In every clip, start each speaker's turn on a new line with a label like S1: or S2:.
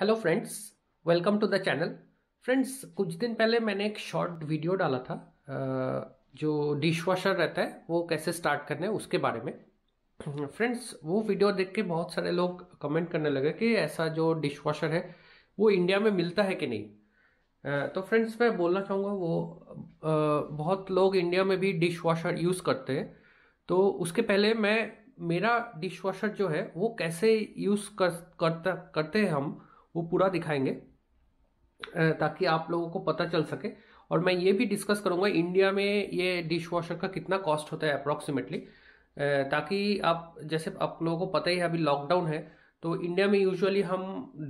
S1: hello friends welcome to the channel friends कुछ दिन पहले मैंने एक शॉर्ट वीडियो डाला था जो डिश वॉशर रहता है वो कैसे स्टार्ट करना है उसके बारे में फ्रेंड्स वो वीडियो देख के बहुत सारे लोग कमेंट करने लगे कि ऐसा जो डिश वॉशर है वो इंडिया में मिलता है कि नहीं तो फ्रेंड्स मैं बोलना चाहूँगा वो बहुत लोग इंडिया में भी डिश वॉशर यूज़ करते हैं तो उसके पहले मैं मेरा डिश वॉशर जो है वो कैसे यूज़ कर करता करते हैं हम वो पूरा दिखाएंगे ताकि आप लोगों को पता चल सके और मैं ये भी डिस्कस करूँगा इंडिया में ये डिश वॉशर का कितना कॉस्ट होता है अप्रॉक्सीमेटली ताकि आप जैसे आप लोगों को पता ही है अभी लॉकडाउन है तो इंडिया में यूजुअली हम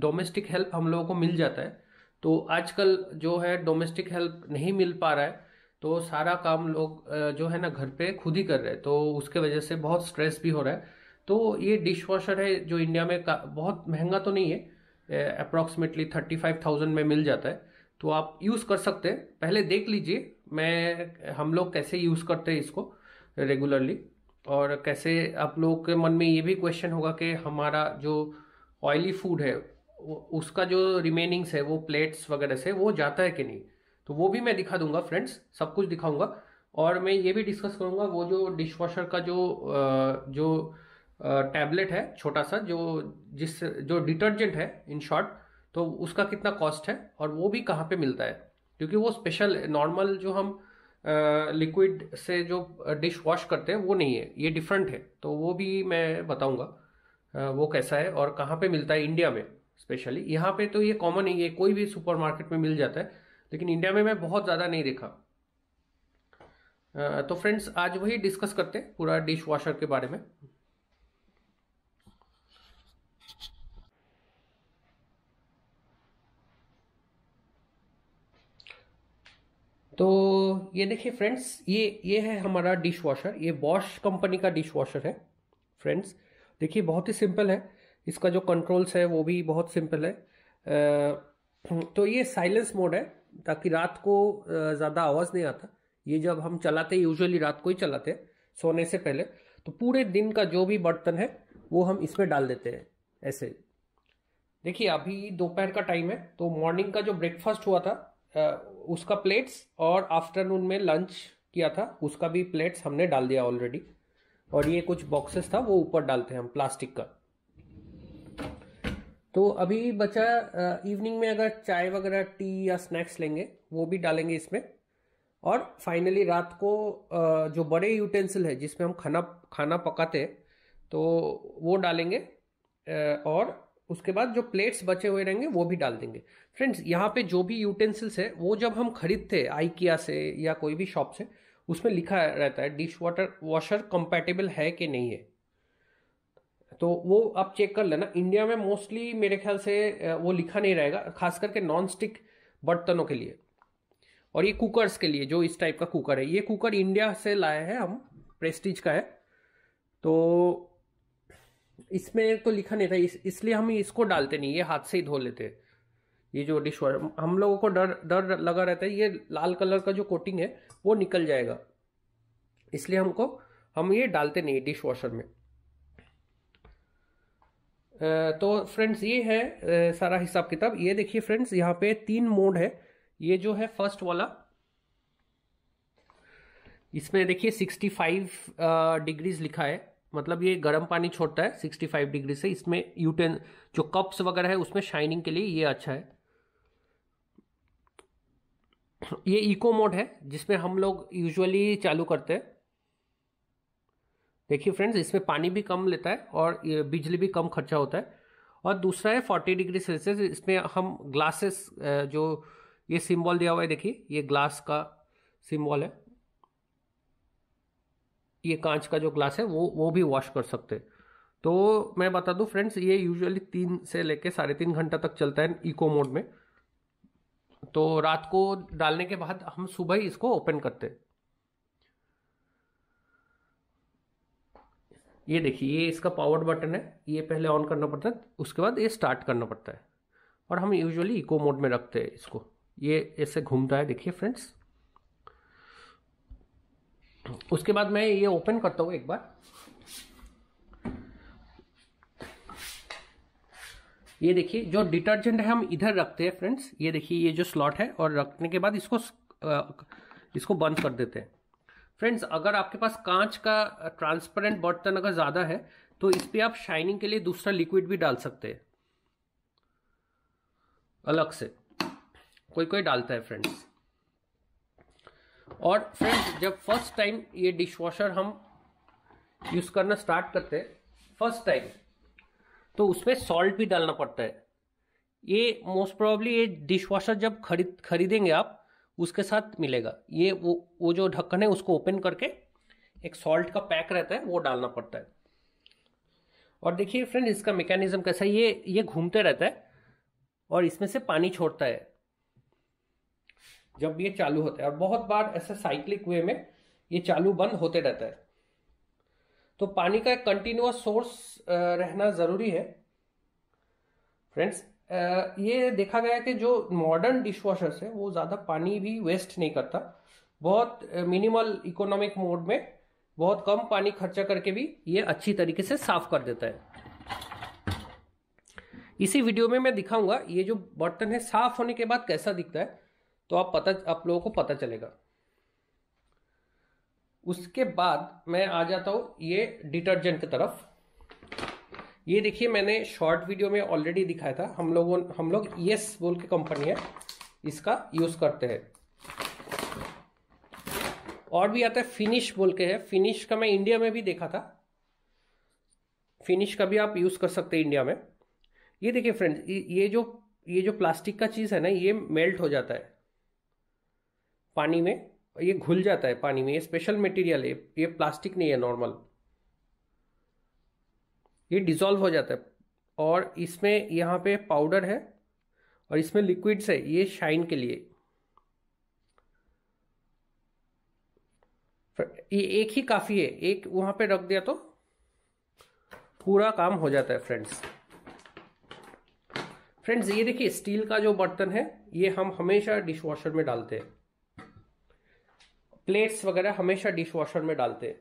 S1: डोमेस्टिक हेल्प हम लोगों को मिल जाता है तो आजकल जो है डोमेस्टिक हेल्प नहीं मिल पा रहा है तो सारा काम लोग जो है ना घर पे खुद ही कर रहे हैं तो उसके वजह से बहुत स्ट्रेस भी हो रहा है तो ये डिश वॉशर है जो इंडिया में बहुत महंगा तो नहीं है अप्रॉक्सीमेटली थर्टी फाइव थाउजेंड में मिल जाता है तो आप यूज़ कर सकते हैं पहले देख लीजिए मैं हम लोग कैसे यूज़ करते हैं इसको रेगुलरली और कैसे आप लोग के मन में ये भी क्वेश्चन होगा कि हमारा जो ऑयली फूड है उसका जो रिमेनिंग्स है वो प्लेट्स वगैरह से वो जाता है कि नहीं तो वो भी मैं दिखा दूंगा फ्रेंड्स सब कुछ दिखाऊंगा और मैं ये भी डिस्कस करूंगा वो जो डिश वॉशर का जो जो टैबलेट है छोटा सा जो जिस जो डिटर्जेंट है इन शॉर्ट तो उसका कितना कॉस्ट है और वो भी कहाँ पे मिलता है क्योंकि वो स्पेशल नॉर्मल जो हम लिक्विड से जो डिश वॉश करते हैं वो नहीं है ये डिफरेंट है तो वो भी मैं बताऊंगा वो कैसा है और कहाँ पे मिलता है इंडिया में स्पेशली यहाँ पे तो ये कॉमन ही है कोई भी सुपरमार्केट में मिल जाता है लेकिन इंडिया में मैं बहुत ज़्यादा नहीं देखा तो फ्रेंड्स आज वही डिस्कस करते हैं पूरा डिश वॉशर के बारे में तो ये देखिए फ्रेंड्स ये ये है हमारा डिश वॉशर ये बॉश कंपनी का डिश वॉशर है फ्रेंड्स देखिए बहुत ही सिंपल है इसका जो कंट्रोल्स है वो भी बहुत सिंपल है तो ये साइलेंस मोड है ताकि रात को ज़्यादा आवाज़ नहीं आता ये जब हम चलाते यूजुअली रात को ही चलाते हैं सोने से पहले तो पूरे दिन का जो भी बर्तन है वो हम इसमें डाल देते हैं ऐसे देखिए अभी दोपहर का टाइम है तो मॉर्निंग का जो ब्रेकफास्ट हुआ था उसका प्लेट्स और आफ्टरनून में लंच किया था उसका भी प्लेट्स हमने डाल दिया ऑलरेडी और ये कुछ बॉक्सेस था वो ऊपर डालते हैं हम प्लास्टिक का तो अभी बचा इवनिंग में अगर चाय वगैरह टी या स्नैक्स लेंगे वो भी डालेंगे इसमें और फाइनली रात को जो बड़े यूटेंसिल है जिसमें हम खाना खाना पकाते हैं तो वो डालेंगे और उसके बाद जो प्लेट्स बचे हुए रहेंगे वो भी डाल देंगे फ्रेंड्स यहाँ पे जो भी यूटेंसिल्स है वो जब हम खरीदते हैं आइकिया से या कोई भी शॉप से उसमें लिखा रहता है डिश वाटर वॉशर कंपेटेबल है कि नहीं है तो वो आप चेक कर लेना इंडिया में मोस्टली मेरे ख्याल से वो लिखा नहीं रहेगा खास करके नॉन स्टिक बर्तनों के लिए और ये कुकर्स के लिए जो इस टाइप का कुकर है ये कुकर इंडिया से लाए हैं हम प्रेस्टीज का है तो इसमें तो लिखा नहीं था इस, इसलिए हम इसको डालते नहीं ये हाथ से ही धो लेते ये जो डिश वॉशर हम लोगों को डर डर लगा रहता है ये लाल कलर का जो कोटिंग है वो निकल जाएगा इसलिए हमको हम ये डालते नहीं डिश वॉशर में तो फ्रेंड्स ये है सारा हिसाब किताब ये देखिए फ्रेंड्स यहाँ पे तीन मोड है ये जो है फर्स्ट वाला इसमें देखिए 65 डिग्रीज लिखा है मतलब ये गर्म पानी छोड़ता है 65 डिग्री से इसमें यूटेन जो कप्स वगैरह है उसमें शाइनिंग के लिए ये अच्छा है ये इको मोड है जिसमें हम लोग यूजुअली चालू करते हैं देखिए फ्रेंड्स इसमें पानी भी कम लेता है और बिजली भी कम खर्चा होता है और दूसरा है 40 डिग्री सेल्सियस इसमें हम ग्लासेस जो ये सिंबल दिया हुआ है देखिए ये ग्लास का सिंबल है ये कांच का जो ग्लास है वो वो भी वॉश कर सकते तो मैं बता दूं फ्रेंड्स ये यूजुअली तीन से लेके साढ़े तीन घंटा तक चलता है इको मोड में तो रात को डालने के बाद हम सुबह ही इसको ओपन करते ये देखिए ये इसका पावर बटन है ये पहले ऑन करना पड़ता है उसके बाद ये स्टार्ट करना पड़ता है और हम यूजुअली इको मोड में रखते हैं इसको ये ऐसे घूमता है देखिए फ्रेंड्स उसके बाद मैं ये ओपन करता हूँ एक बार ये देखिए जो डिटर्जेंट है हम इधर रखते हैं फ्रेंड्स ये देखिए ये जो स्लॉट है और रखने के बाद इसको इसको बंद कर देते हैं फ्रेंड्स अगर आपके पास कांच का ट्रांसपेरेंट बर्तन अगर ज़्यादा है तो इस पर आप शाइनिंग के लिए दूसरा लिक्विड भी डाल सकते हैं अलग से कोई कोई डालता है फ्रेंड्स और फ्रेंड्स जब फर्स्ट टाइम ये डिश वॉशर हम यूज़ करना स्टार्ट करते हैं फर्स्ट टाइम तो उसमें सॉल्ट भी डालना पड़ता है ये मोस्ट प्रोबली ये डिश वॉशर जब खरीद खरीदेंगे आप उसके साथ मिलेगा ये वो वो जो ढक्कन है उसको ओपन करके एक सॉल्ट का पैक रहता है वो डालना पड़ता है और देखिए फ्रेंड इसका मेकेनिज़्म कैसा है ये ये घूमते रहता है और इसमें से पानी छोड़ता है जब ये चालू होता है और बहुत बार ऐसे साइक्लिक वे में ये चालू बंद होते रहता है तो पानी का एक कंटिन्यूस सोर्स रहना ज़रूरी है फ्रेंड्स ये देखा गया है कि जो मॉडर्न डिश वॉशर्स है वो ज़्यादा पानी भी वेस्ट नहीं करता बहुत मिनिमल इकोनॉमिक मोड में बहुत कम पानी खर्चा करके भी ये अच्छी तरीके से साफ कर देता है इसी वीडियो में मैं दिखाऊंगा ये जो बर्तन है साफ होने के बाद कैसा दिखता है तो आप पता आप लोगों को पता चलेगा उसके बाद मैं आ जाता हूँ ये डिटर्जेंट की तरफ ये देखिए मैंने शॉर्ट वीडियो में ऑलरेडी दिखाया था हम लोगों हम लोग यस बोल के कंपनी है इसका यूज़ करते हैं और भी आता है फिनिश बोल के है फिनिश का मैं इंडिया में भी देखा था फिनिश का भी आप यूज़ कर सकते हैं इंडिया में ये देखिए फ्रेंड्स ये जो ये जो प्लास्टिक का चीज़ है ना ये मेल्ट हो जाता है पानी में ये घुल जाता है पानी में ये स्पेशल मटेरियल है ये प्लास्टिक नहीं है नॉर्मल ये डिजोल्व हो जाता है और इसमें यहाँ पे पाउडर है और इसमें लिक्विड्स है ये शाइन के लिए ये एक ही काफ़ी है एक वहां पे रख दिया तो पूरा काम हो जाता है फ्रेंड्स फ्रेंड्स ये देखिए स्टील का जो बर्तन है ये हम हमेशा डिश में डालते हैं प्लेट्स वगैरह हमेशा डिश वॉशर में डालते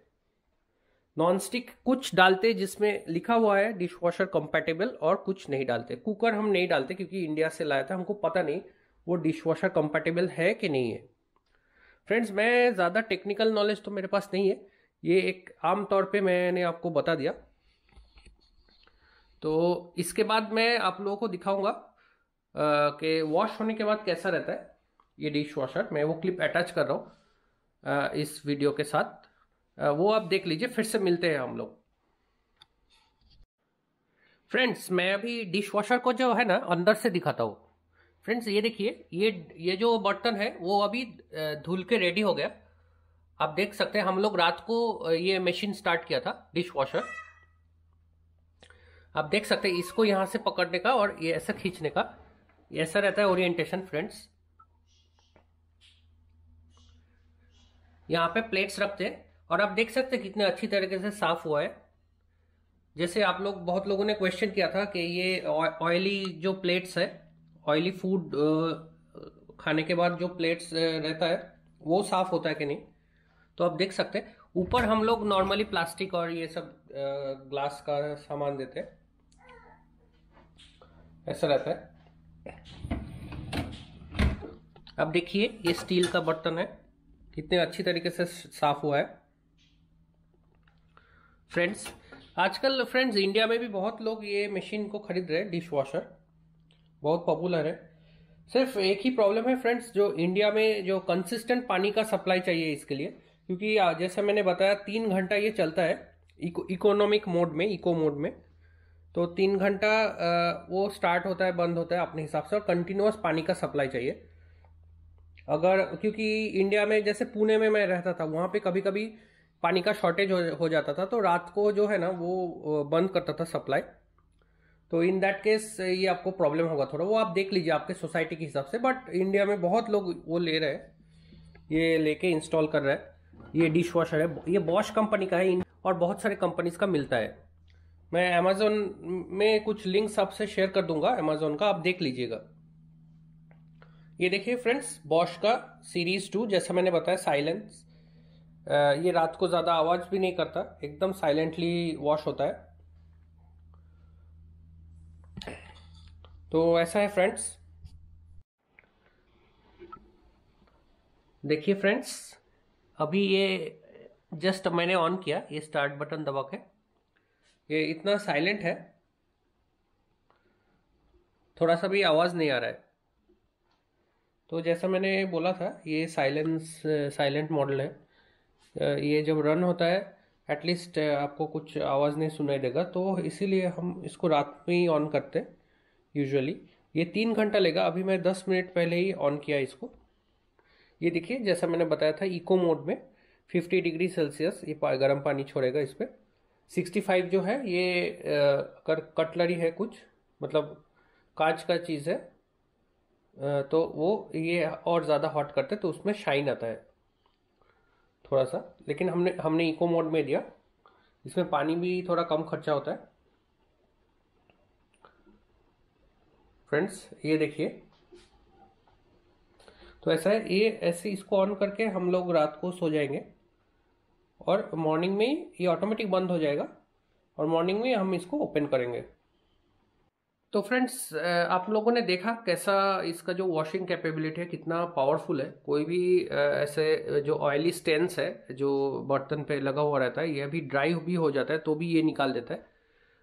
S1: नॉन स्टिक कुछ डालते जिसमें लिखा हुआ है डिश वॉशर कंपेटेबल और कुछ नहीं डालते कुकर हम नहीं डालते क्योंकि इंडिया से लाया था हमको पता नहीं वो डिश वॉशर कंपेटेबल है कि नहीं है फ्रेंड्स मैं ज़्यादा टेक्निकल नॉलेज तो मेरे पास नहीं है ये एक आम तौर पे मैंने आपको बता दिया तो इसके बाद मैं आप लोगों को दिखाऊंगा कि वॉश होने के बाद कैसा रहता है ये डिश वॉशर मैं वो क्लिप अटैच कर रहा हूँ इस वीडियो के साथ वो आप देख लीजिए फिर से मिलते हैं हम लोग फ्रेंड्स मैं अभी डिश वॉशर को जो है ना अंदर से दिखाता हूँ फ्रेंड्स ये देखिए ये ये जो बर्तन है वो अभी धुल के रेडी हो गया आप देख सकते हैं हम लोग रात को ये मशीन स्टार्ट किया था डिश वॉशर आप देख सकते हैं इसको यहाँ से पकड़ने का और ये ऐसा खींचने का ऐसा रहता है ओरिएंटेशन फ्रेंड्स यहाँ पे प्लेट्स रखते हैं और आप देख सकते हैं कितने अच्छी तरीके से साफ हुआ है जैसे आप लोग बहुत लोगों ने क्वेश्चन किया था कि ये ऑयली जो प्लेट्स है ऑयली फूड खाने के बाद जो प्लेट्स रहता है वो साफ होता है कि नहीं तो आप देख सकते हैं ऊपर हम लोग नॉर्मली प्लास्टिक और ये सब ग्लास का सामान देते हैं ऐसा रहता है अब देखिए ये स्टील का बर्तन है कितने अच्छी तरीके से साफ हुआ है फ्रेंड्स आजकल फ्रेंड्स इंडिया में भी बहुत लोग ये मशीन को खरीद रहे हैं डिश वॉशर बहुत पॉपुलर है सिर्फ एक ही प्रॉब्लम है फ्रेंड्स जो इंडिया में जो कंसिस्टेंट पानी का सप्लाई चाहिए इसके लिए क्योंकि जैसे मैंने बताया तीन घंटा ये चलता है इकोनॉमिक मोड में इको मोड में तो तीन घंटा वो स्टार्ट होता है बंद होता है अपने हिसाब से और कंटिन्यूस पानी का सप्लाई चाहिए अगर क्योंकि इंडिया में जैसे पुणे में मैं रहता था वहाँ पे कभी कभी पानी का शॉर्टेज हो, हो जाता था तो रात को जो है ना वो बंद करता था सप्लाई तो इन दैट केस ये आपको प्रॉब्लम होगा थोड़ा वो आप देख लीजिए आपके सोसाइटी के हिसाब से बट इंडिया में बहुत लोग वो ले रहे हैं ये लेके इंस्टॉल कर रहे हैं ये डिश वॉशर है ये बॉश कंपनी का है और बहुत सारे कंपनीज का मिलता है मैं अमेजोन में कुछ लिंक्स आपसे शेयर कर दूंगा अमेजोन का आप देख लीजिएगा ये देखिए फ्रेंड्स बॉश का सीरीज टू जैसा मैंने बताया साइलेंस ये रात को ज़्यादा आवाज़ भी नहीं करता एकदम साइलेंटली वॉश होता है तो ऐसा है फ्रेंड्स देखिए फ्रेंड्स अभी ये जस्ट मैंने ऑन किया ये स्टार्ट बटन दबा के ये इतना साइलेंट है थोड़ा सा भी आवाज़ नहीं आ रहा है तो जैसा मैंने बोला था ये साइलेंस साइलेंट मॉडल है ये जब रन होता है एटलीस्ट आपको कुछ आवाज़ नहीं सुनाई देगा तो इसीलिए हम इसको रात में ही ऑन करते हैं यूजुअली ये तीन घंटा लेगा अभी मैं दस मिनट पहले ही ऑन किया इसको ये देखिए जैसा मैंने बताया था इको मोड में 50 डिग्री सेल्सियस ये गर्म पानी छोड़ेगा इस पर सिक्सटी जो है ये अगर कटलरी है कुछ मतलब कांच का चीज़ है तो वो ये और ज़्यादा हॉट करते तो उसमें शाइन आता है थोड़ा सा लेकिन हमने हमने इको मोड में दिया इसमें पानी भी थोड़ा कम खर्चा होता है फ्रेंड्स ये देखिए तो ऐसा है ये ऐसे इसको ऑन करके हम लोग रात को सो जाएंगे और मॉर्निंग में ये ऑटोमेटिक बंद हो जाएगा और मॉर्निंग में हम इसको ओपन करेंगे तो फ्रेंड्स आप लोगों ने देखा कैसा इसका जो वॉशिंग कैपेबिलिटी है कितना पावरफुल है कोई भी ऐसे जो ऑयली स्टेंस है जो बर्तन पे लगा हुआ रहता है यह भी ड्राई भी हो जाता है तो भी ये निकाल देता है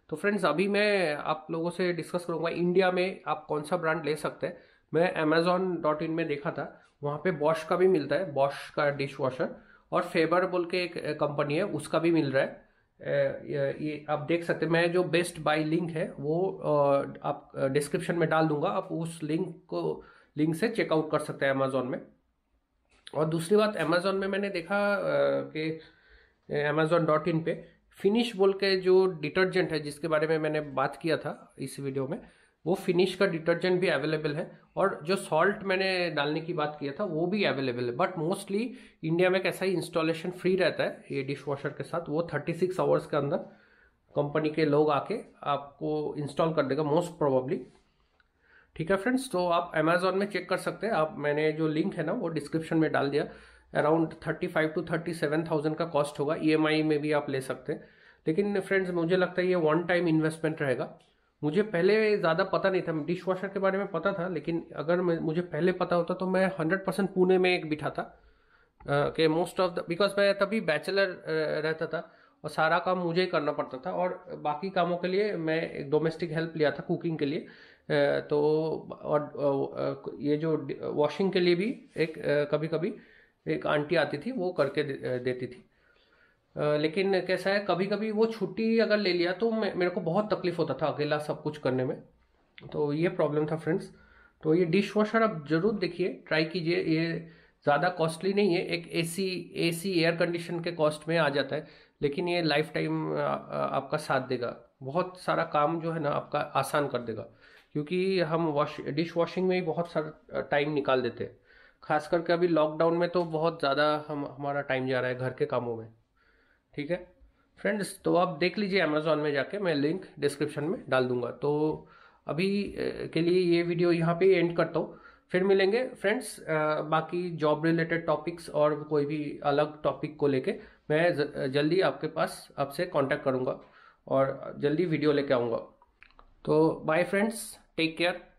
S1: तो फ्रेंड्स अभी मैं आप लोगों से डिस्कस करूँगा इंडिया में आप कौन सा ब्रांड ले सकते हैं मैं अमेजोन डॉट इन में देखा था वहाँ पे बॉश का भी मिलता है बॉश का डिश वॉशर और फेबर बोल के एक कंपनी है उसका भी मिल रहा है ये आप देख सकते हैं मैं जो बेस्ट बाई लिंक है वो आप डिस्क्रिप्शन में डाल दूंगा आप उस लिंक को लिंक से चेकआउट कर सकते हैं अमेज़ोन में और दूसरी बात अमेज़ोन में मैंने देखा कि अमेज़ोन डॉट इन पर फिनिश बोल के जो डिटर्जेंट है जिसके बारे में मैंने बात किया था इस वीडियो में वो फिनिश का डिटर्जेंट भी अवेलेबल है और जो सॉल्ट मैंने डालने की बात किया था वो भी अवेलेबल है बट मोस्टली इंडिया में कैसा ही इंस्टॉलेशन फ्री रहता है ये डिश वॉशर के साथ वो थर्टी सिक्स आवर्स के अंदर कंपनी के लोग आके आपको इंस्टॉल कर देगा मोस्ट प्रोबेबली ठीक है फ्रेंड्स तो आप अमेजोन में चेक कर सकते हैं आप मैंने जो लिंक है ना वो डिस्क्रिप्शन में डाल दिया around thirty five to thirty seven thousand का कॉस्ट होगा ई e में भी आप ले सकते हैं लेकिन फ्रेंड्स मुझे लगता है ये वन टाइम इन्वेस्टमेंट रहेगा मुझे पहले ज़्यादा पता नहीं था डिश वॉशर के बारे में पता था लेकिन अगर मुझे पहले पता होता तो मैं हंड्रेड परसेंट पुणे में एक बिठा था के मोस्ट ऑफ द बिकॉज मैं तभी बैचलर रहता था और सारा काम मुझे ही करना पड़ता था और बाकी कामों के लिए मैं एक डोमेस्टिक हेल्प लिया था कुकिंग के लिए तो और ये जो वॉशिंग के लिए भी एक कभी कभी एक आंटी आती थी वो करके देती थी लेकिन कैसा है कभी कभी वो छुट्टी अगर ले लिया तो मेरे को बहुत तकलीफ होता था अकेला सब कुछ करने में तो ये प्रॉब्लम था फ्रेंड्स तो ये डिश वॉशर आप ज़रूर देखिए ट्राई कीजिए ये ज़्यादा कॉस्टली नहीं है एक एसी एसी एयर कंडीशन के कॉस्ट में आ जाता है लेकिन ये लाइफ टाइम आपका साथ देगा बहुत सारा काम जो है ना आपका आसान कर देगा क्योंकि हम वॉश डिश वॉशिंग में ही बहुत सारा टाइम निकाल देते हैं खास करके अभी लॉकडाउन में तो बहुत ज़्यादा हम हमारा टाइम जा रहा है घर के कामों में ठीक है फ्रेंड्स तो आप देख लीजिए अमेजोन में जाके मैं लिंक डिस्क्रिप्शन में डाल दूंगा तो अभी के लिए ये वीडियो यहाँ पे एंड करता हूँ फिर मिलेंगे फ्रेंड्स बाकी जॉब रिलेटेड टॉपिक्स और कोई भी अलग टॉपिक को लेके मैं जल्दी आपके पास आपसे कांटेक्ट करूँगा और जल्दी वीडियो लेके आऊँगा तो बाय फ्रेंड्स टेक केयर